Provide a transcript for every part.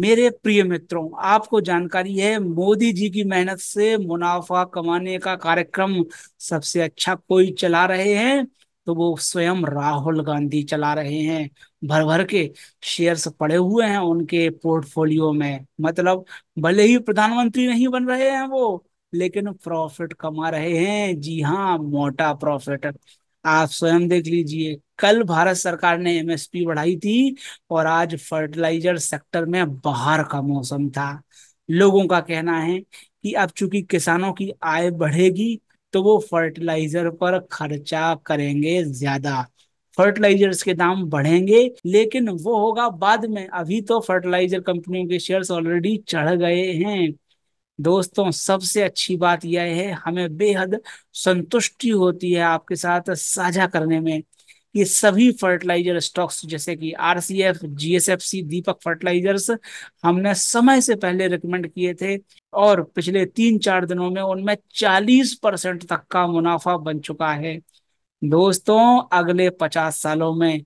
मेरे प्रिय मित्रों आपको जानकारी है मोदी जी की मेहनत से मुनाफा कमाने का कार्यक्रम सबसे अच्छा कोई चला रहे हैं तो वो स्वयं राहुल गांधी चला रहे हैं भर भर के शेयर्स पड़े हुए हैं उनके पोर्टफोलियो में मतलब भले ही प्रधानमंत्री नहीं बन रहे हैं वो लेकिन प्रॉफिट कमा रहे हैं जी हाँ मोटा प्रॉफिट आप स्वयं देख लीजिए कल भारत सरकार ने एमएसपी बढ़ाई थी और आज फर्टिलाइजर सेक्टर में बाहर का मौसम था लोगों का कहना है कि अब चूंकि किसानों की आय बढ़ेगी तो वो फर्टिलाइजर पर खर्चा करेंगे ज्यादा फर्टिलाइजर्स के दाम बढ़ेंगे लेकिन वो होगा बाद में अभी तो फर्टिलाइजर कंपनियों के शेयर्स ऑलरेडी चढ़ गए हैं दोस्तों सबसे अच्छी बात यह है हमें बेहद संतुष्टि होती है आपके साथ साझा करने में ये सभी फर्टिलाइजर स्टॉक्स जैसे कि आरसीएफ, जीएसएफसी, दीपक फर्टिलाइजर्स हमने समय से पहले रिकमेंड किए थे और पिछले तीन चार दिनों में उनमें 40 परसेंट तक का मुनाफा बन चुका है दोस्तों अगले 50 सालों में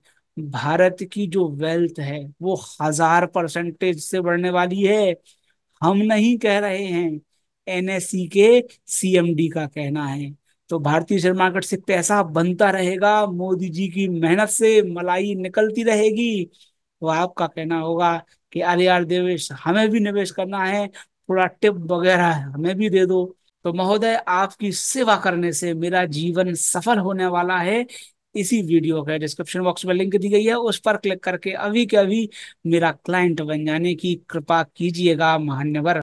भारत की जो वेल्थ है वो हजार परसेंटेज से बढ़ने वाली है हम नहीं कह रहे हैं एनएससी के सीएमडी का कहना है तो भारतीय शेयर मार्केट से पैसा बनता रहेगा मोदी जी की मेहनत से मलाई निकलती रहेगी तो आपका कहना होगा कि अरे यार देवेश हमें भी निवेश करना है थोड़ा टिप वगैरह हमें भी दे दो तो महोदय आपकी सेवा करने से मेरा जीवन सफल होने वाला है इसी वीडियो के डिस्क्रिप्शन बॉक्स में लिंक दी गई है उस पर क्लिक करके अभी के अभी मेरा क्लाइंट बन जाने की कृपा कीजिएगा महान्यवर